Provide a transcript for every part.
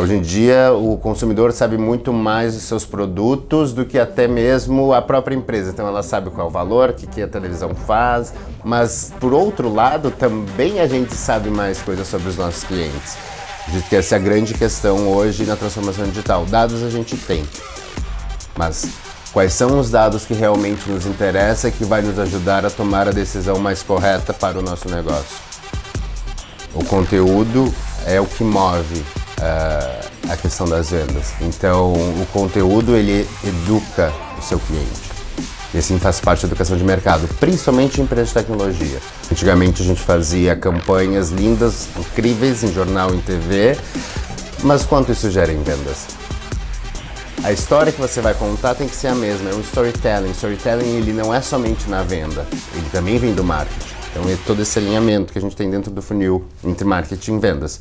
Hoje em dia, o consumidor sabe muito mais dos seus produtos do que até mesmo a própria empresa. Então, ela sabe qual é o valor, o que, que a televisão faz, mas, por outro lado, também a gente sabe mais coisas sobre os nossos clientes. De que essa é a grande questão hoje na transformação digital. Dados a gente tem, mas quais são os dados que realmente nos interessam e que vai nos ajudar a tomar a decisão mais correta para o nosso negócio? O conteúdo é o que move a, a questão das vendas. Então, o conteúdo ele educa o seu cliente. E assim faz parte da educação de mercado, principalmente em empresas de tecnologia. Antigamente a gente fazia campanhas lindas, incríveis em jornal, em TV, mas quanto isso gera em vendas? A história que você vai contar tem que ser a mesma, é um storytelling. Storytelling ele não é somente na venda, ele também vem do marketing. Então é todo esse alinhamento que a gente tem dentro do funil entre marketing e vendas.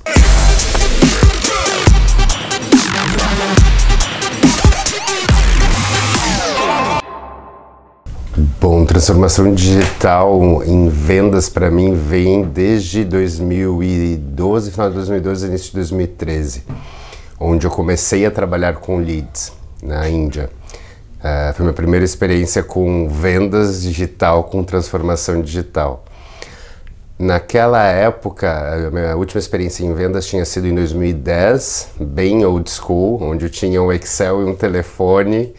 Bom, transformação digital em vendas para mim vem desde 2012, final de 2012, início de 2013, onde eu comecei a trabalhar com leads na Índia. Uh, foi minha primeira experiência com vendas digital, com transformação digital. Naquela época, a minha última experiência em vendas tinha sido em 2010, bem old school, onde eu tinha um Excel e um telefone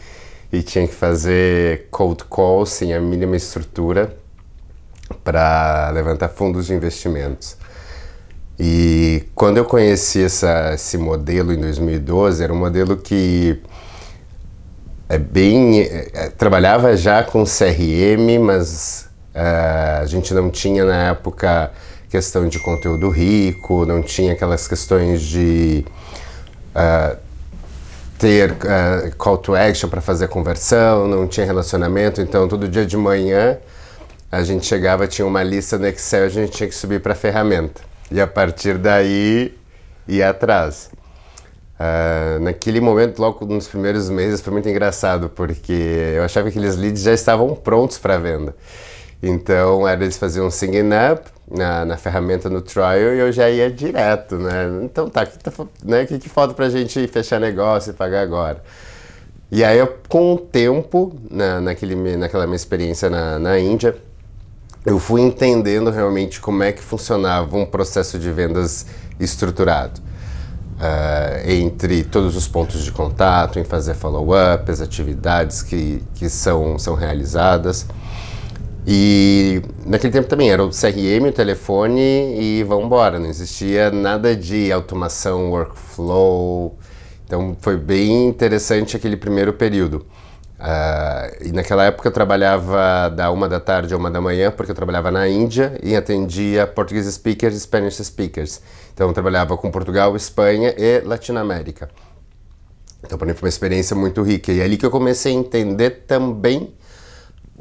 e tinha que fazer cold call sem a mínima estrutura para levantar fundos de investimentos. E quando eu conheci essa, esse modelo em 2012, era um modelo que é bem é, é trabalhava já com CRM, mas é, a gente não tinha na época questão de conteúdo rico, não tinha aquelas questões de é, ter é, call to action para fazer conversão, não tinha relacionamento. Então, todo dia de manhã a gente chegava, tinha uma lista no Excel, a gente tinha que subir para a ferramenta. E a partir daí ia atrás. Uh, naquele momento, logo nos primeiros meses, foi muito engraçado, porque eu achava que aqueles leads já estavam prontos para venda. Então, era, eles faziam um singing up na, na ferramenta no trial e eu já ia direto, né? Então tá, o que, tá né, que, que falta pra gente fechar negócio e pagar agora? E aí, eu, com o tempo, na, naquele, naquela minha experiência na, na Índia, eu fui entendendo realmente como é que funcionava um processo de vendas estruturado. Uh, entre todos os pontos de contato, em fazer follow-up, as atividades que, que são, são realizadas. E naquele tempo também era o CRM, o telefone e vamos embora. Não existia nada de automação, workflow. Então foi bem interessante aquele primeiro período. Uh, e naquela época eu trabalhava da uma da tarde a uma da manhã, porque eu trabalhava na Índia e atendia português speakers e Spanish speakers. Então eu trabalhava com Portugal, Espanha e Latinoamérica. Então para mim foi uma experiência muito rica. E é ali que eu comecei a entender também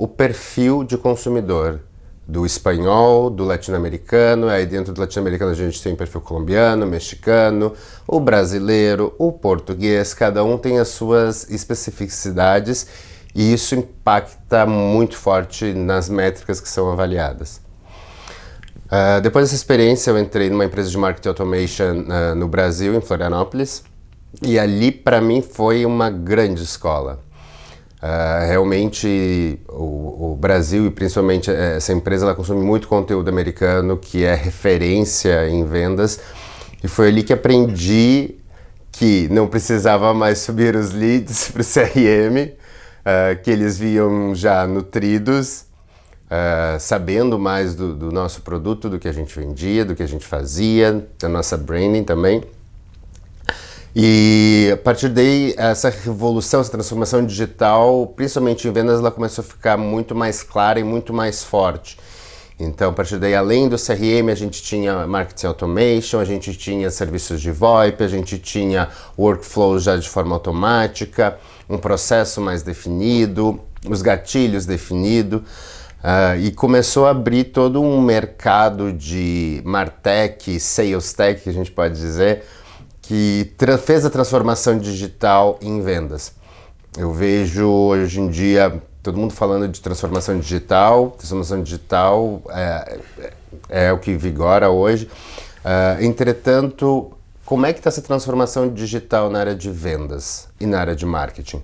o perfil de consumidor do espanhol, do latino-americano, aí é, dentro do latino-americano a gente tem perfil colombiano, mexicano, o brasileiro, o português, cada um tem as suas especificidades e isso impacta muito forte nas métricas que são avaliadas. Uh, depois dessa experiência, eu entrei numa empresa de marketing automation uh, no Brasil, em Florianópolis, e ali para mim foi uma grande escola ah, realmente o, o, Brasil e principalmente eh, essa empresa ela consome muito conteúdo americano que é referência em vendas e foi ali que aprendi que não precisava mais subir os leads para o CRM uh, ah, que eles viam já nutridos uh, sabendo mais do, do nosso produto do que a gente vendia do que a gente fazia da nossa branding também e a partir daí, essa revolução, essa transformação digital, principalmente em vendas, ela começou a ficar muito mais clara e muito mais forte. Então, a partir daí, além do CRM, a gente tinha marketing automation, a gente tinha serviços de VoIP, a gente tinha workflow já de forma automática, um processo mais definido, os gatilhos definidos. Uh, ah, e começou a abrir todo um mercado de Martech, Sales Tech, que a gente pode dizer, que fez a transformação digital em vendas. Eu vejo hoje em dia todo mundo falando de transformação digital, transformação digital é, é, é o que vigora hoje. Uh, entretanto, como é que está essa transformação digital na área de vendas e na área de marketing?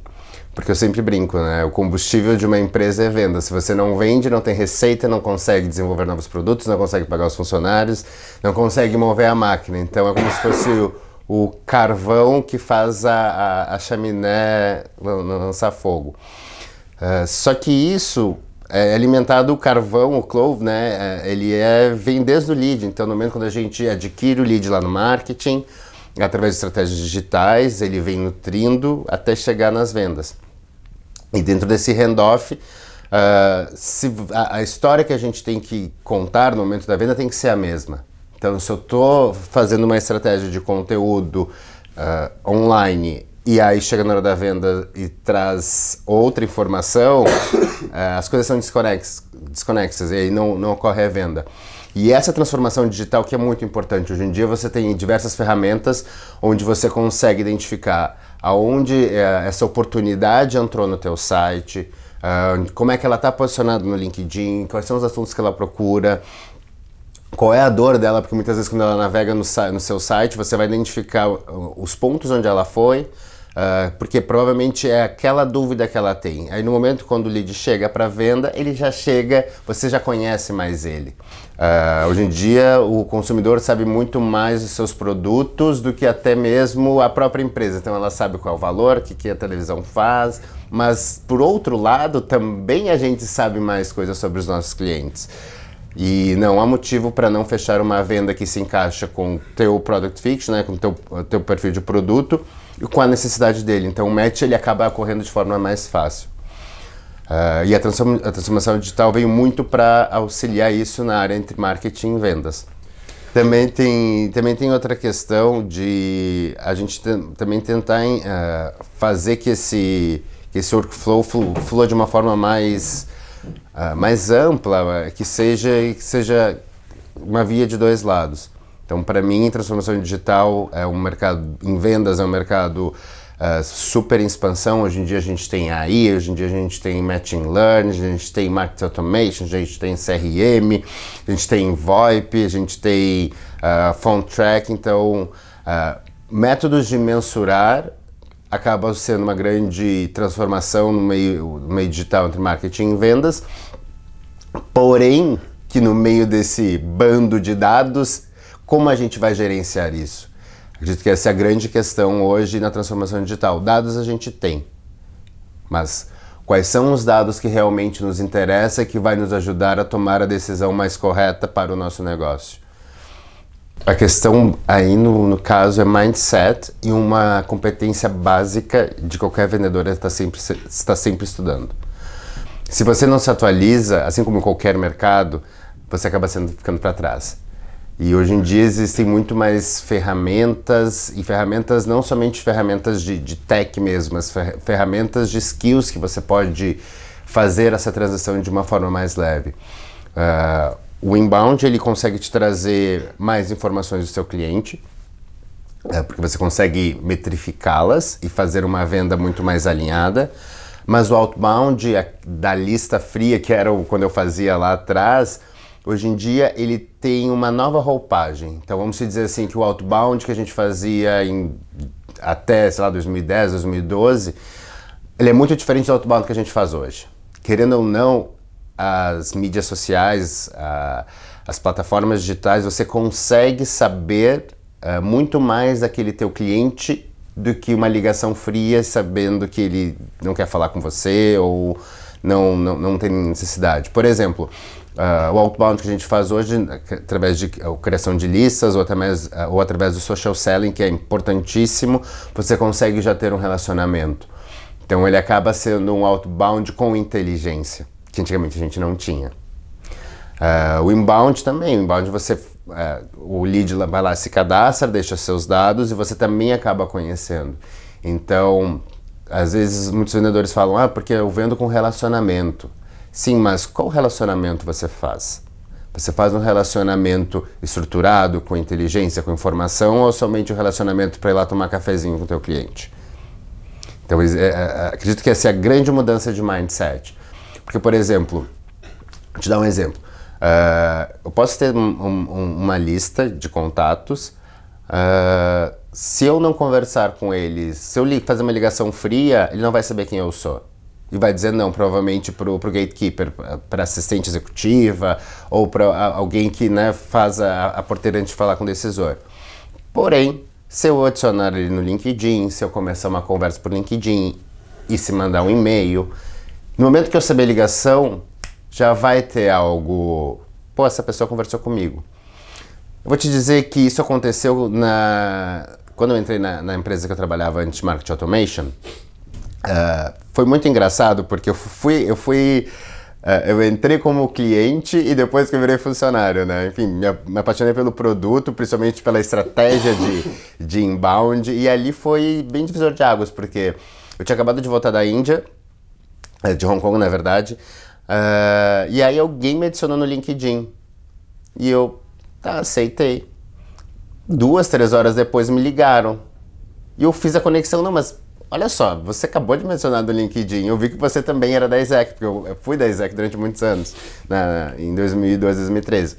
Porque eu sempre brinco, né? O combustível de uma empresa é venda. Se você não vende, não tem receita, não consegue desenvolver novos produtos, não consegue pagar os funcionários, não consegue mover a máquina. Então é como se fosse o carvão que faz a, a, a chaminé lançar fogo. Uh, só que isso é alimentado o carvão, o clove, né? É, ele é vem desde o lead. Então, no momento quando a gente adquire o lead lá no marketing, através de estratégias digitais, ele vem nutrindo até chegar nas vendas. E dentro desse handoff, Uh, a, a, história que a gente tem que contar no momento da venda tem que ser a mesma. Então, se eu estou fazendo uma estratégia de conteúdo uh, online e aí chega na hora da venda e traz outra informação, uh, as coisas são desconex desconexas e aí não, não ocorre a venda. E essa transformação digital que é muito importante. Hoje em dia você tem diversas ferramentas onde você consegue identificar aonde eh, essa oportunidade entrou no teu site, ah, como é que ela está posicionada no LinkedIn, quais são os assuntos que ela procura, qual é a dor dela, porque muitas vezes quando ela navega no, no seu site, você vai identificar os pontos onde ela foi, uh, porque provavelmente é aquela dúvida que ela tem. Aí no momento quando o lead chega para venda, ele já chega, você já conhece mais ele. Uh, hoje em dia o consumidor sabe muito mais os seus produtos do que até mesmo a própria empresa. Então ela sabe qual é o valor, o que, que a televisão faz, mas por outro lado também a gente sabe mais coisas sobre os nossos clientes. E não há motivo para não fechar uma venda que se encaixa com o teu product fiction, né, com o teu, teu perfil de produto e com a necessidade dele. Então o match ele acaba correndo de forma mais fácil. Uh, e a transformação, a transformação digital veio muito para auxiliar isso na área entre marketing e vendas. Também tem, também tem outra questão de a gente também tentar uh, fazer que esse, que esse workflow flua de uma forma mais uh, mais ampla, é, que seja, que seja uma via de dois lados. Então, para mim, transformação digital é um mercado em vendas, é um mercado uh, super em expansão. Hoje em dia a gente tem AI, hoje em dia a gente tem machine learning a gente tem Market Automation, a gente tem CRM, a gente tem VoIP, a gente tem uh, Phone Track. Então, uh, métodos de mensurar acaba sendo uma grande transformação no meio, no meio digital entre marketing e vendas, porém que no meio desse bando de dados, como a gente vai gerenciar isso? Acredito que essa é a grande questão hoje na transformação digital. Dados a gente tem, mas quais são os dados que realmente nos interessa e que vai nos ajudar a tomar a decisão mais correta para o nosso negócio? A questão aí, no, no, caso, é mindset e uma competência básica de qualquer vendedor está é sempre, está sempre estudando. Se você não se atualiza, assim como em qualquer mercado, você acaba sendo, ficando para trás. E hoje em dia existem muito mais ferramentas, e ferramentas não somente ferramentas de, de tech mesmo, mas ferramentas de skills que você pode fazer essa transição de uma forma mais leve. Uh, o inbound ele consegue te trazer mais informações do seu cliente, é, porque você consegue metrificá-las e fazer uma venda muito mais alinhada. Mas o outbound a, da lista fria, que era o, quando eu fazia lá atrás, hoje em dia ele tem uma nova roupagem. Então vamos dizer assim que o outbound que a gente fazia em, até, sei lá, 2010, 2012, ele é muito diferente do outbound que a gente faz hoje. Querendo ou não, as mídias sociais, a, as plataformas digitais, você consegue saber uh, muito mais daquele teu cliente do que uma ligação fria, sabendo que ele não quer falar com você ou não, não, não tem necessidade. Por exemplo, uh, o outbound que a gente faz hoje né, através de é, criação de listas ou através, uh, é, ou através do social selling, que é importantíssimo, você consegue já ter um relacionamento. Então ele acaba sendo um outbound com inteligência que antigamente a gente não tinha. Uh, o inbound também, o inbound você, uh, o lead vai lá, se cadastra, deixa seus dados e você também acaba conhecendo. Então, às vezes muitos vendedores falam, ah, porque eu vendo com relacionamento. Sim, mas qual relacionamento você faz? Você faz um relacionamento estruturado, com inteligência, com informação, ou somente um relacionamento para ir lá tomar cafezinho com o teu cliente? Então, é, acredito que essa é a grande mudança de mindset. Porque, por exemplo, vou te dar um exemplo. Uh, eu posso ter um, um, uma lista de contatos. Uh, se eu não conversar com ele, se eu fazer uma ligação fria, ele não vai saber quem eu sou. E vai dizer não, provavelmente para o gatekeeper, para assistente executiva ou para alguém que né, faz a, a porteira antes de falar com o decisor. Porém, se eu adicionar ele no LinkedIn, se eu começar uma conversa por LinkedIn e se mandar um e-mail, no momento que eu saber ligação, já vai ter algo. Pô, essa pessoa conversou comigo. Eu vou te dizer que isso aconteceu na. Quando eu entrei na, na empresa que eu trabalhava antes, Market Automation, uh, foi muito engraçado porque eu fui. Eu fui ah, eu entrei como cliente e depois que eu virei funcionário, né? Enfim, me, apaixonei pelo produto, principalmente pela estratégia de, de inbound, e ali foi bem divisor de águas, porque eu tinha acabado de voltar da Índia, é, de Hong Kong, na verdade. Uh, e aí alguém me adicionou no LinkedIn. E eu, tá, aceitei. Duas, três horas depois me ligaram. E eu fiz a conexão, não, mas olha só, você acabou de mencionar do LinkedIn. Eu vi que você também era da ISEC, porque eu fui da ISEC durante muitos anos, na, em 2012, 2013.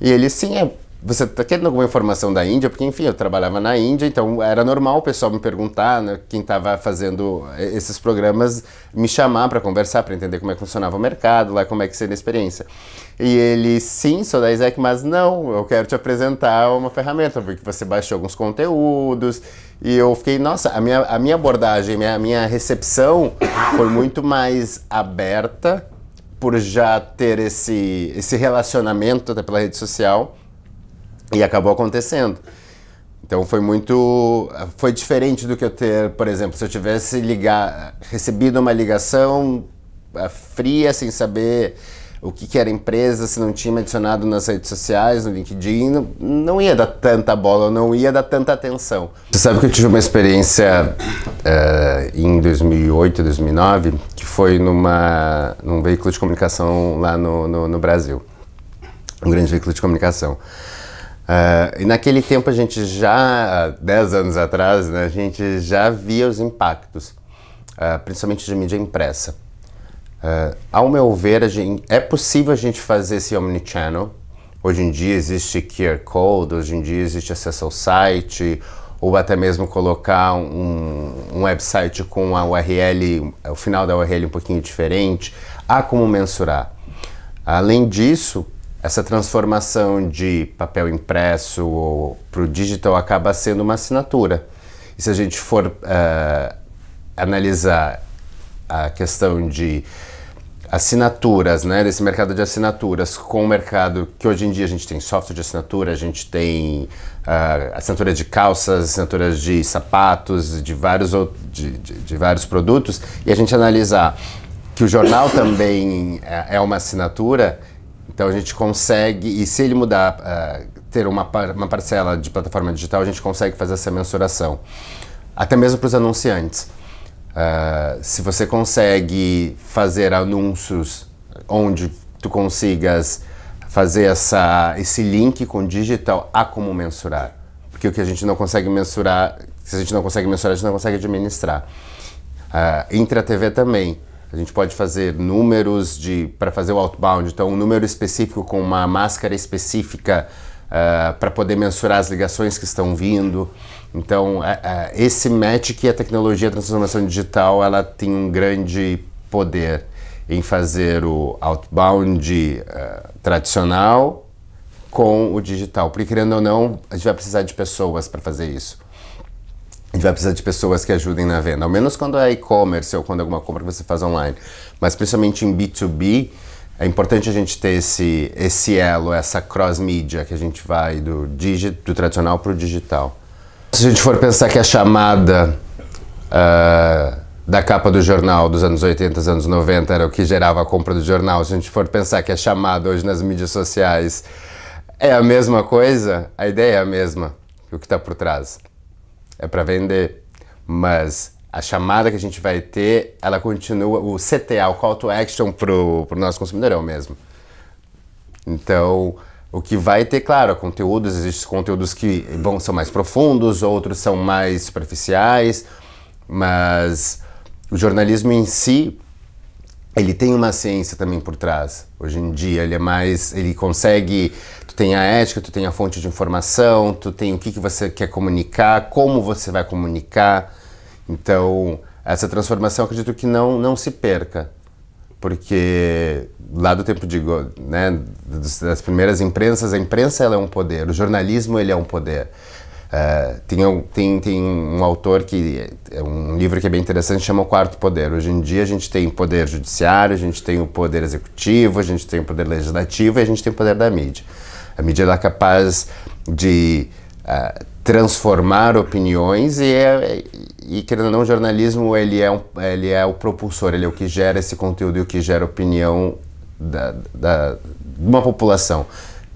E ele, sim, é você está querendo alguma informação da Índia? Porque, enfim, eu trabalhava na Índia, então era normal o pessoal me perguntar, né, quem estava fazendo eh, esses programas, me chamar para conversar, para entender como é que funcionava o mercado lá, como é que seria a experiência. E ele, sim, sou da Isaac, mas não, eu quero te apresentar uma ferramenta, porque você baixou alguns conteúdos. E eu fiquei, nossa, a minha, a minha abordagem, a minha, a minha recepção foi muito mais aberta por já ter esse, esse relacionamento até pela rede social e acabou acontecendo. Então foi muito. Foi diferente do que eu ter, por exemplo, se eu tivesse ligar, recebido uma ligação eh, fria, sem saber o que, que era empresa, se não tinha me adicionado nas redes sociais, no LinkedIn, não, não ia dar tanta bola, não ia dar tanta atenção. Você sabe que eu tive uma experiência uh, em 2008, 2009, que foi numa, num veículo de comunicação lá no, no, no Brasil um grande veículo de comunicação. Uh, e naquele tempo a gente já, 10 anos atrás, né, a gente já via os impactos, uh, principalmente de mídia impressa. Uh, ao meu ver, gente, é possível a gente fazer esse omnichannel. Hoje em dia existe QR Code, hoje em dia existe acesso ao site, ou até mesmo colocar um, um website com a URL, o final da URL um pouquinho diferente. Há como mensurar. Além disso, essa transformação de papel impresso para o digital acaba sendo uma assinatura. E se a gente for uh, analisar a questão de assinaturas, né, desse mercado de assinaturas com o mercado que hoje em dia a gente tem software de assinatura, a gente tem uh, assinatura de calças, assinaturas de sapatos, de vários, outros, de, de, de vários produtos, e a gente analisar que o jornal também eh, é uma assinatura, então a gente consegue, e se ele mudar, uh, ter uma, par, uma parcela de plataforma digital, a gente consegue fazer essa mensuração. Até mesmo para os anunciantes. Uh, se você consegue fazer anúncios onde tu consigas fazer essa, esse link com digital, há como mensurar. Porque o que a gente não consegue mensurar, se a gente não consegue mensurar, a gente não consegue administrar. Uh, eh, intra TV também. A gente pode fazer números de para fazer o outbound, então um número específico com uma máscara específica uh, eh, para poder mensurar as ligações que estão vindo. Então uh, uh, esse match que a tecnologia a transformação digital ela tem um grande poder em fazer o outbound tradicional com o digital, porque querendo ou não a gente vai precisar de pessoas para fazer isso gente vai precisar de pessoas que ajudem na venda, ao menos quando é e-commerce ou quando é alguma compra que você faz online. Mas principalmente em B2B, é importante a gente ter esse, esse elo, essa cross-mídia que a gente vai do, digi, do tradicional para o digital. Se a gente for pensar que a chamada uh, da capa do jornal dos anos 80, anos 90 era o que gerava a compra do jornal, se a gente for pensar que a chamada hoje nas mídias sociais é a mesma coisa, a ideia é a mesma, o que está por trás é para vender. Mas a chamada que a gente vai ter, ela continua, o CTA, o call to action para o nosso consumidor é o mesmo. Então, o que vai ter, claro, conteúdos, existem conteúdos que são mais profundos, outros são mais superficiais, mas o jornalismo em si, ele tem uma ciência também por trás. Hoje em dia, ele é mais, ele consegue tem a ética, tu tem a fonte de informação, tu tem o que, que você quer comunicar, como você vai comunicar. Então, essa transformação acredito que não, não se perca, porque lá do tempo de né, das primeiras imprensas, a imprensa ela é um poder, o jornalismo ele é um poder. Uh, tem, tem, tem um autor que é um livro que é bem interessante, chama O Quarto Poder. Hoje em dia a gente tem poder judiciário, a gente tem o poder executivo, a gente tem o poder legislativo e a gente tem o poder da mídia a mídia é capaz de uh, transformar opiniões e, é, e querendo ou não, o jornalismo ele é, um, ele é o propulsor, ele é o que gera esse conteúdo e o que gera opinião da, da, de uma população.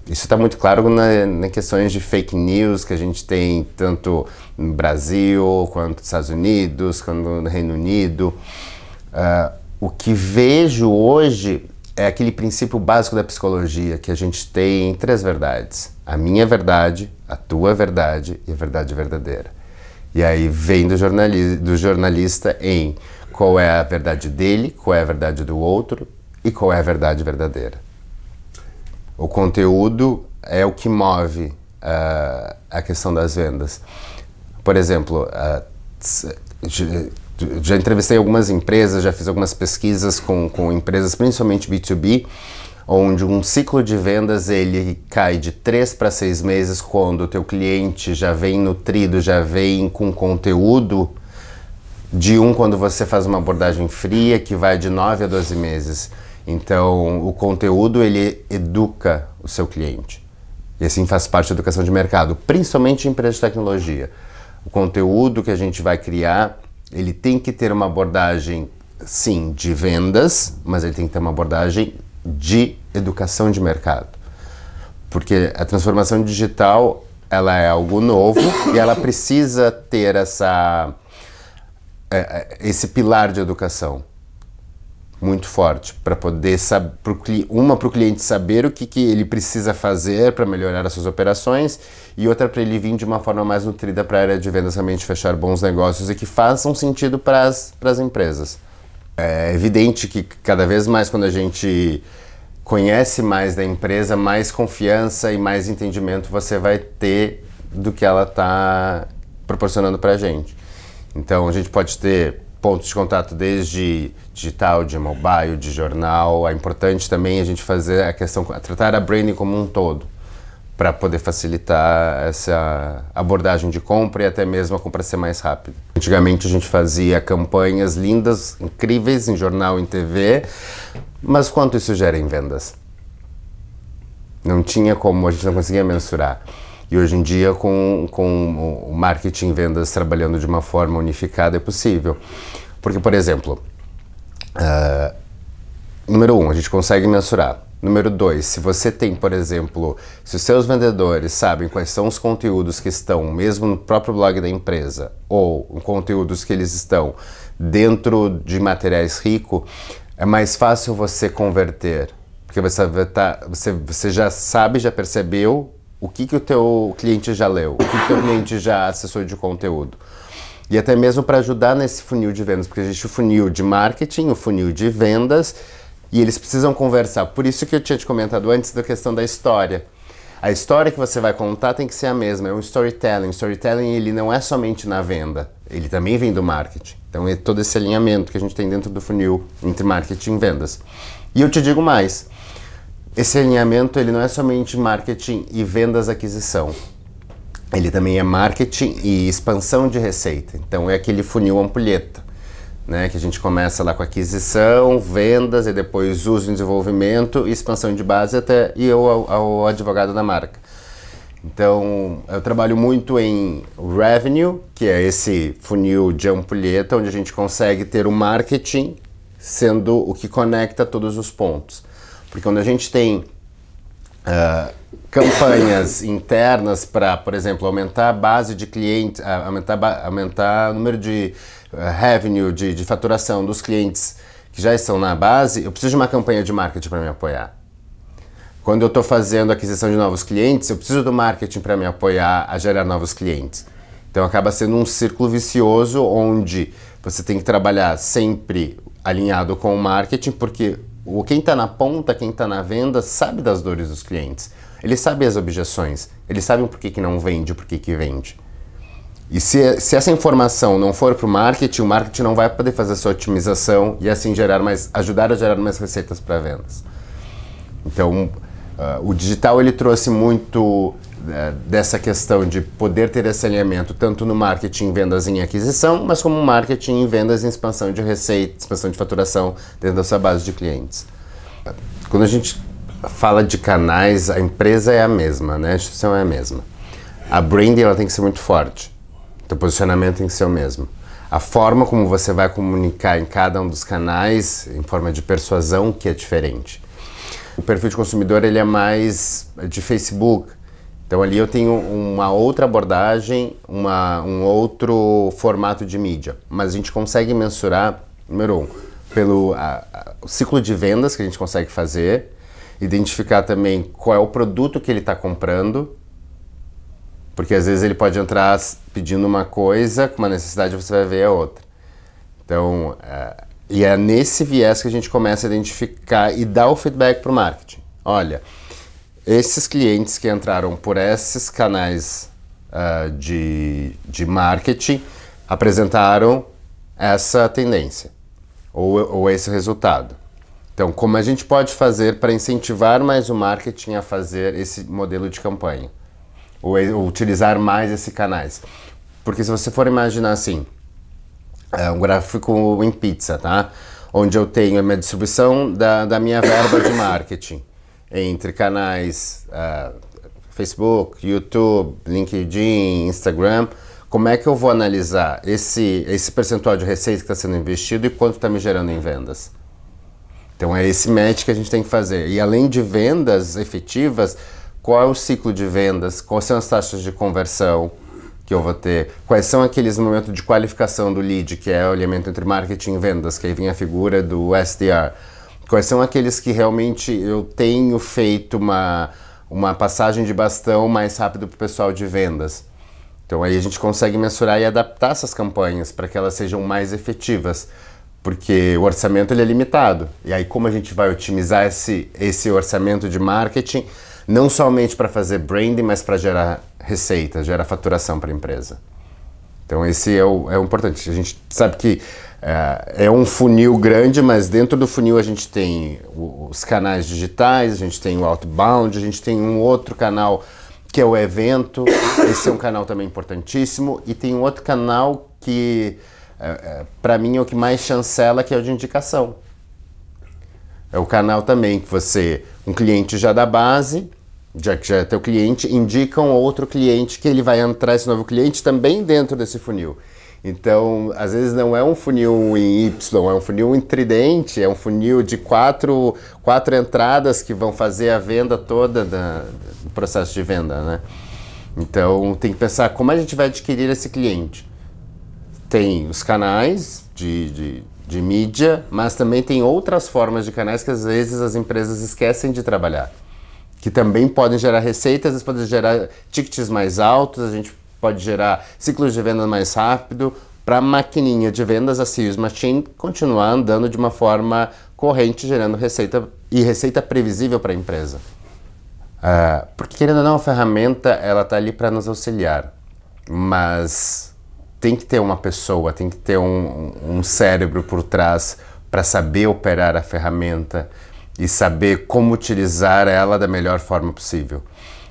Isso está muito claro na, na, questões de fake news que a gente tem tanto no Brasil, quanto nos Estados Unidos, quanto no Reino Unido. Uh, o que vejo hoje é aquele princípio básico da psicologia que a gente tem três verdades: a minha verdade, a tua verdade e a verdade verdadeira. E aí vem do, jornali do jornalista em qual é a verdade dele, qual é a verdade do outro e qual é a verdade verdadeira. O conteúdo é o que move uh, a questão das vendas. Por exemplo, uh, já entrevistei algumas empresas, já fiz algumas pesquisas com, com empresas, principalmente B2B, onde um ciclo de vendas ele cai de três para seis meses quando o teu cliente já vem nutrido, já vem com conteúdo de um quando você faz uma abordagem fria que vai de 9 a 12 meses. Então, o conteúdo ele educa o seu cliente. E assim faz parte da educação de mercado, principalmente em empresas de tecnologia. O conteúdo que a gente vai criar ele tem que ter uma abordagem, sim, de vendas, mas ele tem que ter uma abordagem de educação de mercado. Porque a transformação digital, ela é algo novo e ela precisa ter essa é, é, esse pilar de educação muito forte para poder saber uma para o cliente saber o que, que ele precisa fazer para melhorar as suas operações e outra para ele vir de uma forma mais nutrida para a área de vendas realmente fechar bons negócios e que façam sentido para as empresas. É evidente que cada vez mais quando a gente conhece mais da empresa, mais confiança e mais entendimento você vai ter do que ela está proporcionando para a gente. Então a gente pode ter pontos de contato desde digital, de mobile, de jornal. É importante também a gente fazer a questão, tratar a branding como um todo, para poder facilitar essa abordagem de compra e até mesmo a compra ser mais rápida. Antigamente a gente fazia campanhas lindas, incríveis em jornal, em TV, mas quanto isso gera em vendas? Não tinha como, a gente não conseguia mensurar. E hoje em dia, com, com o marketing e vendas trabalhando de uma forma unificada, é possível. Porque, por exemplo, uh, número um, a gente consegue mensurar. Número dois, se você tem, por exemplo, se os seus vendedores sabem quais são os conteúdos que estão mesmo no próprio blog da empresa ou conteúdos que eles estão dentro de materiais rico, é mais fácil você converter. Porque você, tá, você, você já sabe, já percebeu o que, que o teu cliente já leu? O que, o teu cliente já acessou de conteúdo? E até mesmo para ajudar nesse funil de vendas, porque existe o funil de marketing, o funil de vendas, e eles precisam conversar. Por isso que eu tinha te comentado antes da questão da história. A história que você vai contar tem que ser a mesma, é um storytelling. O storytelling ele não é somente na venda, ele também vem do marketing. Então é todo esse alinhamento que a gente tem dentro do funil entre marketing e vendas. E eu te digo mais, esse alinhamento ele não é somente marketing e vendas aquisição. Ele também é marketing e expansão de receita. Então é aquele funil ampulheta, né, que a gente começa lá com aquisição, vendas e depois uso e desenvolvimento, expansão de base até e eu ao, ao advogado da marca. Então, eu trabalho muito em revenue, que é esse funil de ampulheta, onde a gente consegue ter o marketing sendo o que conecta todos os pontos. Porque quando a gente tem uh, campanhas internas para, por exemplo, aumentar a base de clientes, aumentar, aumentar o número de uh, revenue, de, de faturação dos clientes que já estão na base, eu preciso de uma campanha de marketing para me apoiar. Quando eu estou fazendo aquisição de novos clientes, eu preciso do marketing para me apoiar a gerar novos clientes. Então acaba sendo um círculo vicioso onde você tem que trabalhar sempre alinhado com o marketing, porque o, quem está na ponta, quem está na venda, sabe das dores dos clientes. Ele sabe as objeções, eles sabem por que, que não vende, por que, que vende. E se, se essa informação não for para o marketing, o marketing não vai poder fazer sua otimização e assim gerar mais, ajudar a gerar mais receitas para vendas. Então, uh, o digital ele trouxe muito né, dessa questão de poder ter esse alinhamento tanto no marketing, vendas em aquisição, mas como marketing em vendas em expansão de receita, expansão de faturação dentro da sua base de clientes. Quando a gente fala de canais, a empresa é a mesma, né? a instituição é a mesma. A branding ela tem que ser muito forte, então, o posicionamento tem que ser o mesmo. A forma como você vai comunicar em cada um dos canais, em forma de persuasão, que é diferente. O perfil de consumidor ele é mais de Facebook, então ali eu tenho uma outra abordagem, uma, um outro formato de mídia. Mas a gente consegue mensurar, número um, pelo a, a, o ciclo de vendas que a gente consegue fazer, identificar também qual é o produto que ele está comprando, porque às vezes ele pode entrar pedindo uma coisa, com uma necessidade você vai ver a outra. Então, é, e é nesse viés que a gente começa a identificar e dar o feedback para o marketing. Olha, esses clientes que entraram por esses canais uh, de, de marketing apresentaram essa tendência ou, ou esse resultado. Então, como a gente pode fazer para incentivar mais o marketing a fazer esse modelo de campanha? Ou, ou utilizar mais esses canais? Porque se você for imaginar assim, é um gráfico em pizza, tá? Onde eu tenho a minha distribuição da, da minha verba de marketing entre canais uh, Facebook, YouTube, LinkedIn, Instagram, como é que eu vou analisar esse, esse percentual de receita que está sendo investido e quanto está me gerando em vendas? Então é esse match que a gente tem que fazer. E além de vendas efetivas, qual é o ciclo de vendas? Quais são as taxas de conversão? que eu vou ter, quais são aqueles momentos de qualificação do lead, que é o elemento entre marketing e vendas, que aí vem a figura do SDR. Quais são aqueles que realmente eu tenho feito uma, uma passagem de bastão mais rápido para o pessoal de vendas? Então aí a gente consegue mensurar e adaptar essas campanhas para que elas sejam mais efetivas, porque o orçamento ele é limitado. E aí como a gente vai otimizar esse, esse orçamento de marketing, não somente para fazer branding, mas para gerar receita, gerar faturação para a empresa. Então esse é o, é importante. A gente sabe que é, é um funil grande, mas dentro do funil a gente tem os canais digitais, a gente tem o outbound, a gente tem um outro canal que é o evento. Esse é um canal também importantíssimo. E tem um outro canal que, é, é, para mim, é o que mais chancela, que é o de indicação. É o canal também que você, um cliente já da base, já que já é teu cliente, indicam outro cliente que ele vai entrar esse novo cliente também dentro desse funil. Então, às vezes não é um funil em Y, é um funil em tridente, é um funil de quatro, quatro entradas que vão fazer a venda toda da, do processo de venda, né? Então, tem que pensar como a gente vai adquirir esse cliente. Tem os canais de, de, de mídia, mas também tem outras formas de canais que às vezes as empresas esquecem de trabalhar que também podem gerar receitas, eles podem gerar tickets mais altos, a gente pode gerar ciclos de venda mais rápido, para a maquininha de vendas, a Sirius Machine, continuar andando de uma forma corrente, gerando receita e receita previsível para a empresa. Uh, porque, querendo ou não, a ferramenta ela está ali para nos auxiliar, mas tem que ter uma pessoa, tem que ter um, um cérebro por trás para saber operar a ferramenta, e saber como utilizar ela da melhor forma possível.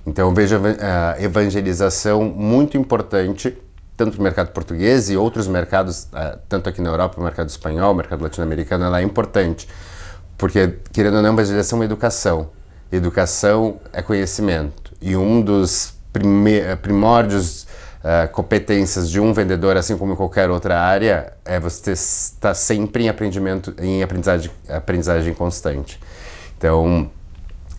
Então eu vejo a evangelização muito importante, tanto no mercado português e outros mercados, ah, tanto aqui na Europa, o mercado espanhol, o mercado latino-americano, ela é importante. Porque, querendo ou não, evangelização é educação. Educação é conhecimento. E um dos primórdios uh, competências de um vendedor, assim como em qualquer outra área, é você estar sempre em aprendimento, em aprendizagem, aprendizagem constante. Então,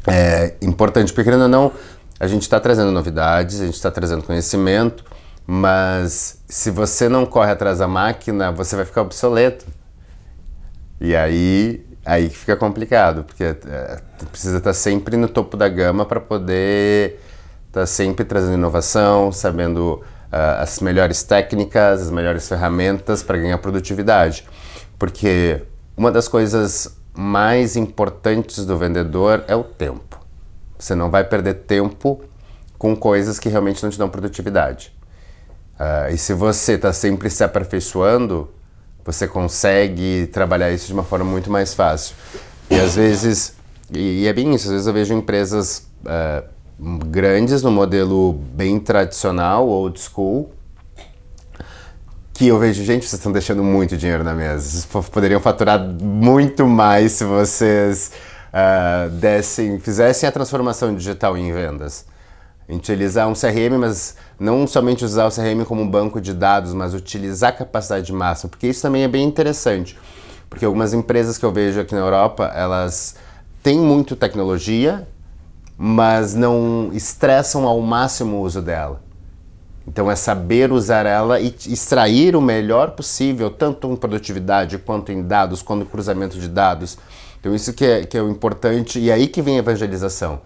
é importante, porque querendo ou não, a gente está trazendo novidades, a gente está trazendo conhecimento, mas se você não corre atrás da máquina, você vai ficar obsoleto. E aí, aí que fica complicado, porque é, precisa estar tá sempre no topo da gama para poder estar tá sempre trazendo inovação, sabendo ah, as melhores técnicas, as melhores ferramentas para ganhar produtividade. Porque uma das coisas mais importantes do vendedor é o tempo. Você não vai perder tempo com coisas que realmente não te dão produtividade. Uh, e se você está sempre se aperfeiçoando, você consegue trabalhar isso de uma forma muito mais fácil. E às vezes, e, e é bem isso, às vezes eu vejo empresas uh, grandes no modelo bem tradicional, old school, que eu vejo, gente, vocês estão deixando muito dinheiro na mesa. Vocês poderiam faturar muito mais se vocês uh, dessem, fizessem a transformação digital em vendas. Utilizar um CRM, mas não somente usar o CRM como um banco de dados, mas utilizar a capacidade máxima, porque isso também é bem interessante. Porque algumas empresas que eu vejo aqui na Europa, elas têm muito tecnologia, mas não estressam ao máximo o uso dela. Então é saber usar ela e extrair o melhor possível, tanto em produtividade quanto em dados, quanto em cruzamento de dados. Então isso que é, que é o importante e é aí que vem a evangelização.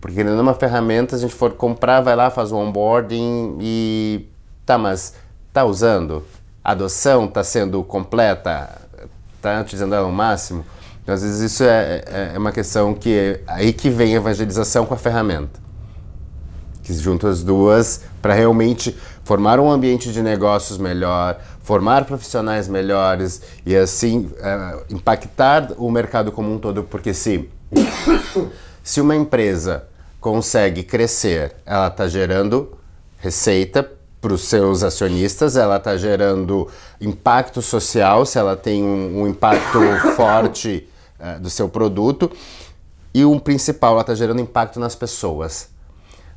Porque não é uma ferramenta, a gente for comprar, vai lá, faz o onboarding e... Tá, mas tá usando? A adoção tá sendo completa? Tá utilizando ela ao máximo? Então, às vezes, isso é, é, é, uma questão que é aí que vem a evangelização com a ferramenta. Que junto as duas para realmente formar um ambiente de negócios melhor, formar profissionais melhores e assim é, impactar o mercado como um todo, porque se se uma empresa consegue crescer, ela está gerando receita para os seus acionistas, ela está gerando impacto social, se ela tem um, um impacto forte é, do seu produto. E o principal, ela está gerando impacto nas pessoas,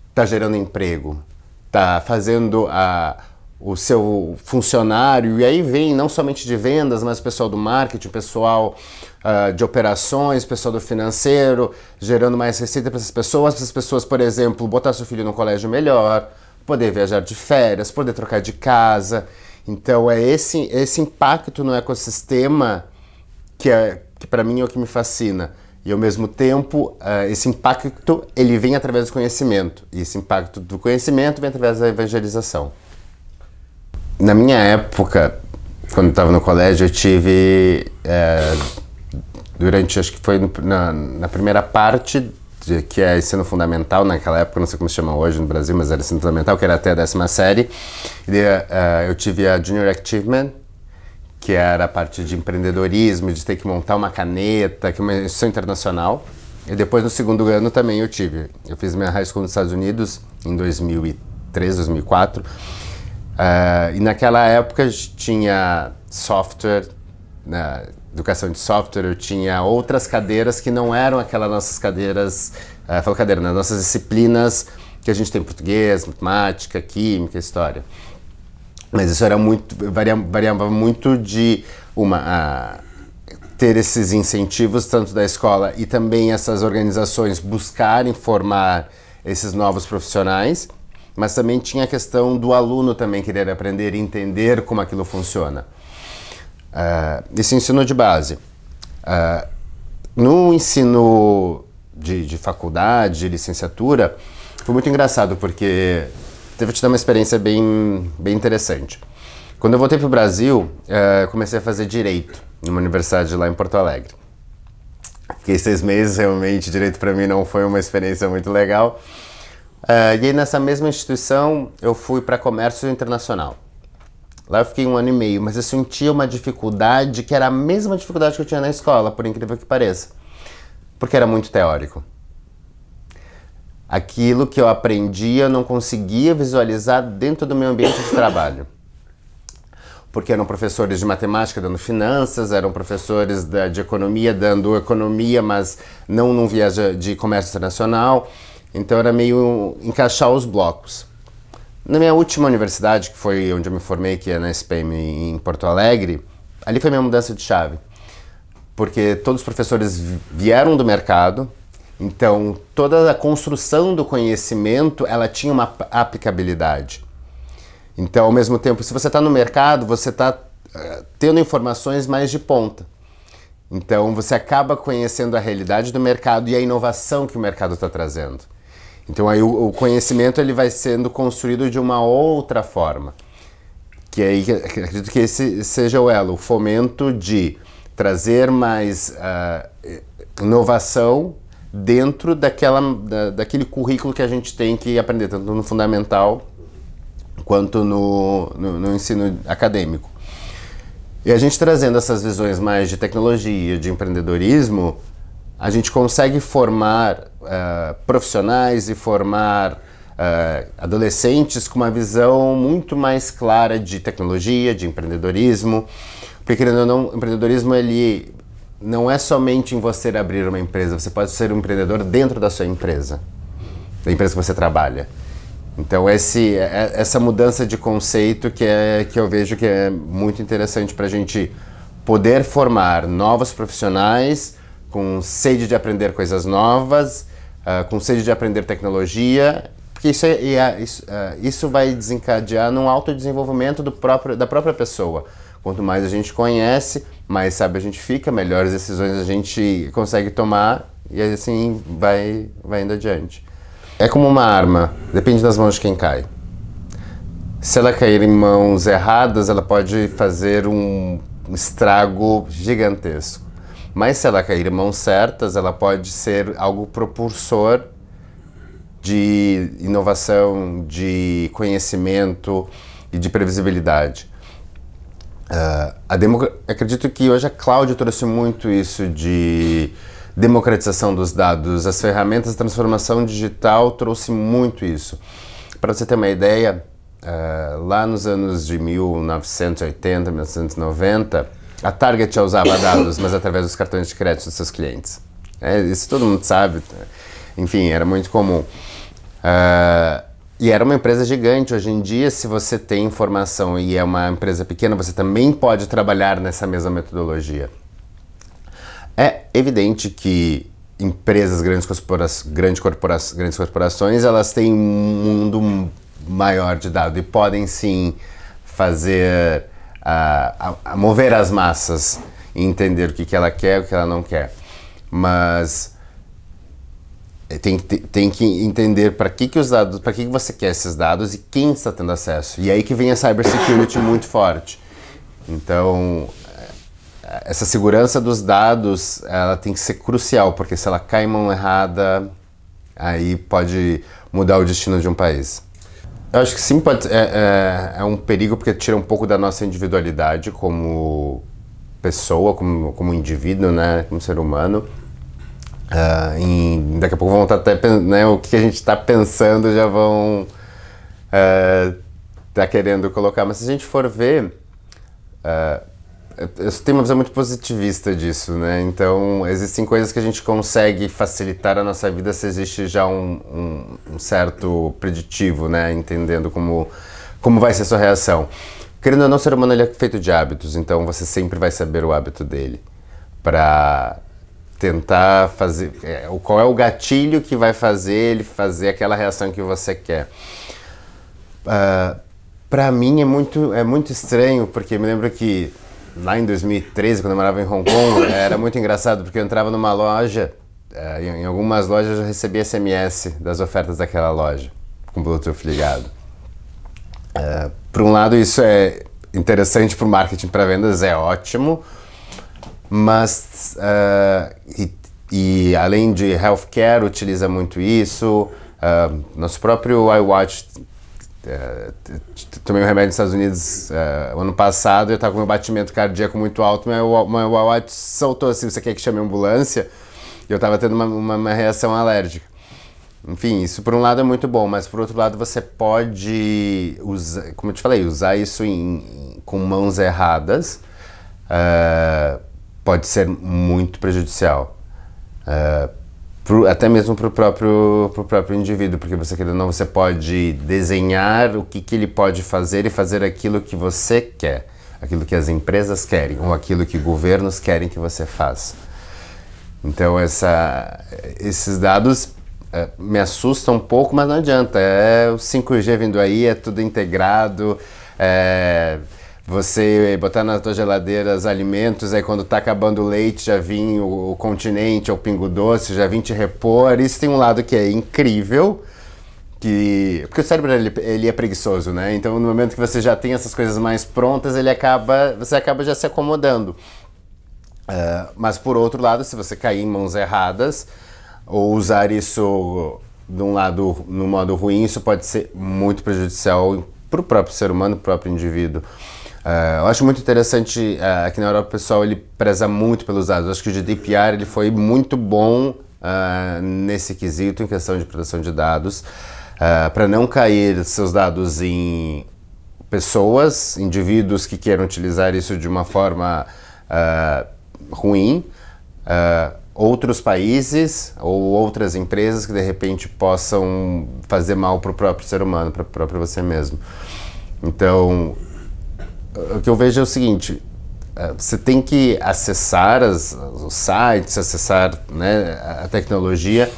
está gerando emprego, está fazendo a, o seu funcionário, e aí vem não somente de vendas, mas pessoal do marketing, pessoal uh, de operações, pessoal do financeiro, gerando mais receita para essas pessoas, para essas pessoas, por exemplo, botar seu filho no colégio melhor, poder viajar de férias, poder trocar de casa. Então é esse, esse impacto no ecossistema que, é, que para mim é o que me fascina. E ao mesmo tempo, uh, esse impacto ele vem através do conhecimento. E esse impacto do conhecimento vem através da evangelização. Na minha época, quando estava no colégio, eu tive uh, durante acho que foi no, na, na, primeira parte de, que é ensino fundamental naquela época, não sei como se chama hoje no Brasil, mas era ensino fundamental que era até a décima série. E, uh, eu tive a junior achievement que era a parte de empreendedorismo, de ter que montar uma caneta, que é uma instituição internacional. E depois, no segundo ano, também eu tive. Eu fiz minha high school nos Estados Unidos em 2003, 2004. Uh, e naquela época tinha software, né, educação de software, eu tinha outras cadeiras que não eram aquelas nossas cadeiras, uh, falo cadeira, né, nossas disciplinas que a gente tem português, matemática, química, história. Mas isso era muito, variava, muito de uma, a, ter esses incentivos tanto da escola e também essas organizações buscarem formar esses novos profissionais, mas também tinha a questão do aluno também querer aprender e entender como aquilo funciona. Uh, ah, esse ensino de base. Uh, no ensino de, de faculdade, de licenciatura, foi muito engraçado porque Teve então, te dar uma experiência bem, bem interessante. Quando eu voltei para o Brasil, uh, comecei a fazer direito numa universidade lá em Porto Alegre. Fiquei seis meses, realmente, direito para mim não foi uma experiência muito legal. Uh, e aí, nessa mesma instituição, eu fui para comércio internacional. Lá eu fiquei um ano e meio, mas eu sentia uma dificuldade que era a mesma dificuldade que eu tinha na escola, por incrível que pareça. Porque era muito teórico aquilo que eu aprendia eu não conseguia visualizar dentro do meu ambiente de trabalho. Porque eram professores de matemática dando finanças, eram professores da, de economia dando economia, mas não num viagem de comércio internacional. Então era meio encaixar os blocos. Na minha última universidade, que foi onde eu me formei, que é na SPM em Porto Alegre, ali foi minha mudança de chave. Porque todos os professores vieram do mercado, então, toda a construção do conhecimento, ela tinha uma aplicabilidade. Então, ao mesmo tempo, se você está no mercado, você está uh, eh, tendo informações mais de ponta. Então, você acaba conhecendo a realidade do mercado e a inovação que o mercado está trazendo. Então, aí o, o, conhecimento ele vai sendo construído de uma outra forma. Que é aí acredito que esse seja o elo, o fomento de trazer mais uh, inovação dentro daquela, da, daquele currículo que a gente tem que aprender, tanto no fundamental quanto no, no, no ensino acadêmico. E a gente trazendo essas visões mais de tecnologia, de empreendedorismo, a gente consegue formar uh, profissionais e formar uh, adolescentes com uma visão muito mais clara de tecnologia, de empreendedorismo, porque querendo ou não, empreendedorismo ele não é somente em você abrir uma empresa, você pode ser um empreendedor dentro da sua empresa, da empresa que você trabalha. Então esse, é, é, essa mudança de conceito que, é, que eu vejo que é muito interessante para a gente poder formar novos profissionais com sede de aprender coisas novas, uh, com sede de aprender tecnologia, porque isso, é, é isso, uh, isso vai desencadear num autodesenvolvimento do próprio, da própria pessoa Quanto mais a gente conhece, mais sabe a gente fica, melhores decisões a gente consegue tomar e assim vai, vai indo adiante. É como uma arma, depende das mãos de quem cai. Se ela cair em mãos erradas, ela pode fazer um estrago gigantesco. Mas se ela cair em mãos certas, ela pode ser algo propulsor de inovação, de conhecimento e de previsibilidade. Uh, a Acredito que hoje a Cláudia trouxe muito isso de democratização dos dados. As ferramentas de transformação digital trouxe muito isso. Para você ter uma ideia, uh, lá nos anos de 1980, 1990, a Target já usava dados, mas através dos cartões de crédito dos seus clientes. É, isso todo mundo sabe. Tá? Enfim, era muito comum. Uh, e era uma empresa gigante. Hoje em dia, se você tem informação e é uma empresa pequena, você também pode trabalhar nessa mesma metodologia. É evidente que empresas, grandes, corpora grandes, corpora grandes corporações, elas têm um mundo maior de dados e podem sim fazer, uh, a, a mover as massas e entender o que, que ela quer, o que ela não quer. Mas é, tem que, tem que entender para que, que os dados, para que, que você quer esses dados e quem está tendo acesso. E é aí que vem a cybersecurity muito forte. Então, é, essa segurança dos dados, ela tem que ser crucial, porque se ela cai em mão errada, aí pode mudar o destino de um país. Eu acho que sim, pode, é, é, é um perigo porque tira um pouco da nossa individualidade como pessoa, como, como indivíduo, né, como ser humano Uh, em, daqui a pouco vão estar tá até né, o que a gente está pensando já vão estar uh, tá querendo colocar. Mas se a gente for ver, uh, eu tenho uma visão muito positivista disso, né? Então existem coisas que a gente consegue facilitar a nossa vida se existe já um, um, um certo preditivo, né? Entendendo como como vai ser a sua reação. Querendo ou não, o ser humano ele é feito de hábitos, então você sempre vai saber o hábito dele para tentar fazer. É, qual é o gatilho que vai fazer ele fazer aquela reação que você quer? Uh, ah, para mim é muito, é muito estranho, porque me lembro que lá em 2013, quando eu morava em Hong Kong, era muito engraçado, porque eu entrava numa loja, uh, em algumas lojas eu recebia SMS das ofertas daquela loja, com Bluetooth ligado. Uh, é, por um lado, isso é interessante para o marketing para vendas, é ótimo mas uh, e, e, além de healthcare utiliza muito isso, uh, nosso próprio iWatch uh, tomei um remédio nos Estados Unidos uh, ano passado, eu estava com meu batimento cardíaco muito alto, meu, meu iWatch soltou assim, você quer que chame a ambulância? Eu estava tendo uma, uma, uma reação alérgica. Enfim, isso por um lado é muito bom, mas por outro lado você pode usar, como eu te falei, usar isso em, com mãos erradas. Uh, pode ser muito prejudicial. Uh, pro, até mesmo para o próprio, pro próprio indivíduo, porque você querendo ou não, você pode desenhar o que, que ele pode fazer e fazer aquilo que você quer, aquilo que as empresas querem ou aquilo que governos querem que você faça. Então, essa, esses dados uh, me assustam um pouco, mas não adianta. É o 5G vindo aí, é tudo integrado. É, você botar na tua geladeira os alimentos, aí quando tá acabando o leite já vem o, o continente, é o pingo doce, já vem te repor. Isso tem um lado que é incrível, que porque o cérebro ele, ele é preguiçoso, né? Então no momento que você já tem essas coisas mais prontas, ele acaba, você acaba já se acomodando. Uh, mas por outro lado, se você cair em mãos erradas ou usar isso de um lado, no modo ruim, isso pode ser muito prejudicial para o próprio ser humano, para o próprio indivíduo. Uh, eu acho muito interessante, uh, aqui na Europa o pessoal ele preza muito pelos dados. Eu acho que o GDPR ele foi muito bom uh, nesse quesito, em questão de proteção de dados, para não cair seus dados em pessoas, indivíduos que queiram utilizar isso de uma forma ruim outros países ou outras empresas que de repente possam fazer mal para o próprio ser humano, para próprio você mesmo. Então, o que eu vejo é o seguinte: eh, você tem que acessar as, os sites, acessar né, a tecnologia,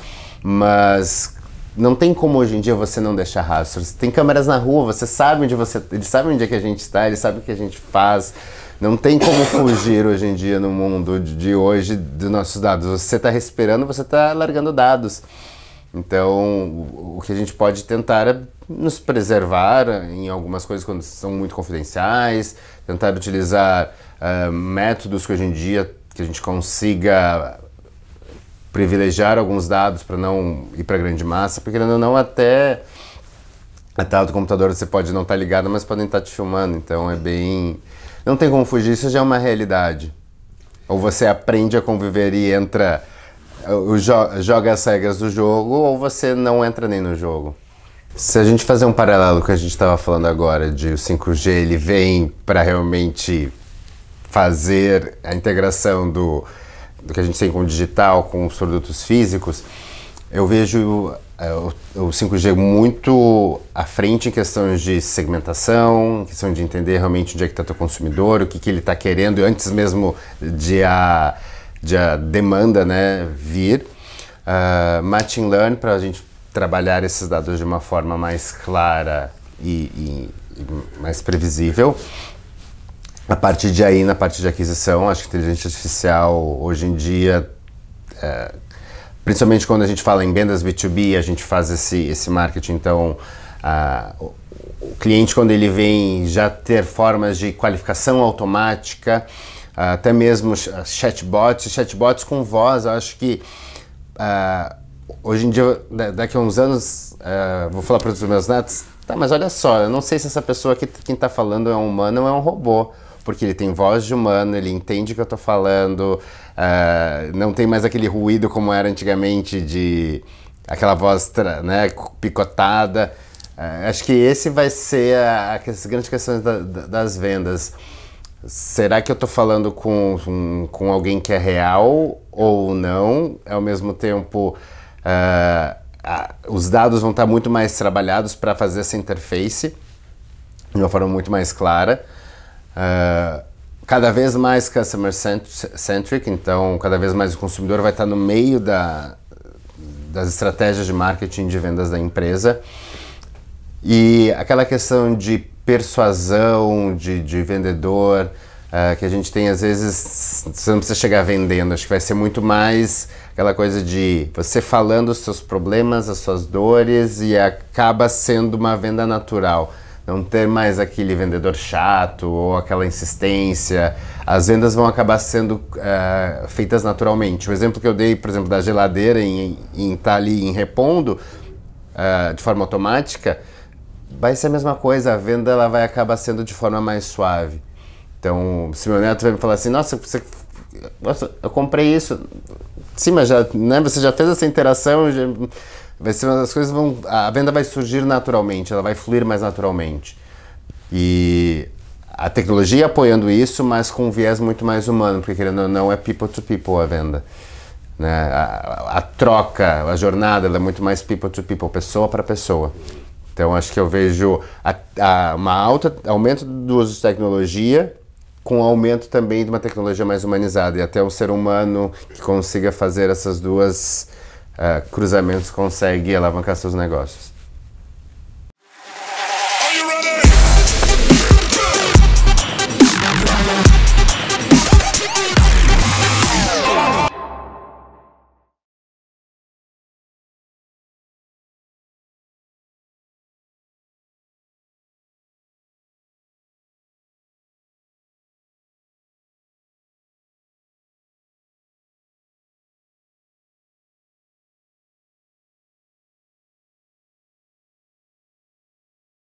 mas não tem como hoje em dia você não deixar rastros. Tem câmeras na rua, você sabe onde você, eles sabem onde é que a gente está, eles sabem o que a gente faz. Não tem como fugir hoje em dia no mundo de hoje dos nossos dados. Você está respirando, você está largando dados. Então, o que a gente pode tentar é nos preservar em algumas coisas quando são muito confidenciais, tentar utilizar uh, métodos que hoje em dia que a gente consiga privilegiar alguns dados para não ir para grande massa, porque ainda não até a tela do computador você pode não estar tá ligado, mas podem estar tá te filmando, então é bem não tem como fugir, isso já é uma realidade. Ou você aprende a conviver e entra joga as regras do jogo, ou você não entra nem no jogo. Se a gente fazer um paralelo com o que a gente estava falando agora de o 5G, ele vem para realmente fazer a integração do, do que a gente tem com o digital, com os produtos físicos, eu vejo é, o, o 5G muito à frente em questões de segmentação, em questão de entender realmente onde é que está o consumidor, o que, que ele está querendo, antes mesmo de a, de a demanda né, vir. Uh, Machine Learn, para a gente trabalhar esses dados de uma forma mais clara e, e, e mais previsível. A partir de aí, na parte de aquisição, acho que inteligência artificial hoje em dia, é, principalmente quando a gente fala em vendas B2B, a gente faz esse, esse marketing, então a, o, cliente quando ele vem já ter formas de qualificação automática, até mesmo chatbots, chatbots com voz, acho que a, ah, hoje em dia, daqui a uns anos, é, vou falar para os meus netos, tá, mas olha só, eu não sei se essa pessoa que quem está falando é um humano ou é um robô, porque ele tem voz de humano, ele entende o que eu estou falando, é, não tem mais aquele ruído como era antigamente de aquela voz né, picotada. É, acho que esse vai ser a, a grande questão da, da, das vendas. Será que eu estou falando com, com, com alguém que é real ou não? Ao mesmo tempo, Uh, uh, os dados vão estar muito mais trabalhados para fazer essa interface de uma forma muito mais clara. Uh, cada vez mais customer centric, então cada vez mais o consumidor vai estar no meio da, das estratégias de marketing de vendas da empresa. E aquela questão de persuasão, de, de vendedor, Uh, que a gente tem às vezes, você não precisa chegar vendendo, acho que vai ser muito mais aquela coisa de você falando os seus problemas, as suas dores e acaba sendo uma venda natural. Não ter mais aquele vendedor chato ou aquela insistência. As vendas vão acabar sendo uh, feitas naturalmente. O exemplo que eu dei, por exemplo, da geladeira em estar tá ali em repondo uh, de forma automática, vai ser a mesma coisa. A venda ela vai acabar sendo de forma mais suave. Então, se meu neto vai me falar assim, nossa, você, nossa, eu comprei isso. Sim, mas já, né, você já fez essa interação, já, vai ser as coisas vão, a venda vai surgir naturalmente, ela vai fluir mais naturalmente. E a tecnologia apoiando isso, mas com um viés muito mais humano, porque querendo ou não é people to people a venda. Né? A, a troca, a jornada é muito mais people to people, pessoa para pessoa. Então acho que eu vejo a, a uma alta aumento do uso de tecnologia com o aumento também de uma tecnologia mais humanizada e até um ser humano que consiga fazer essas duas uh, cruzamentos consegue alavancar seus negócios.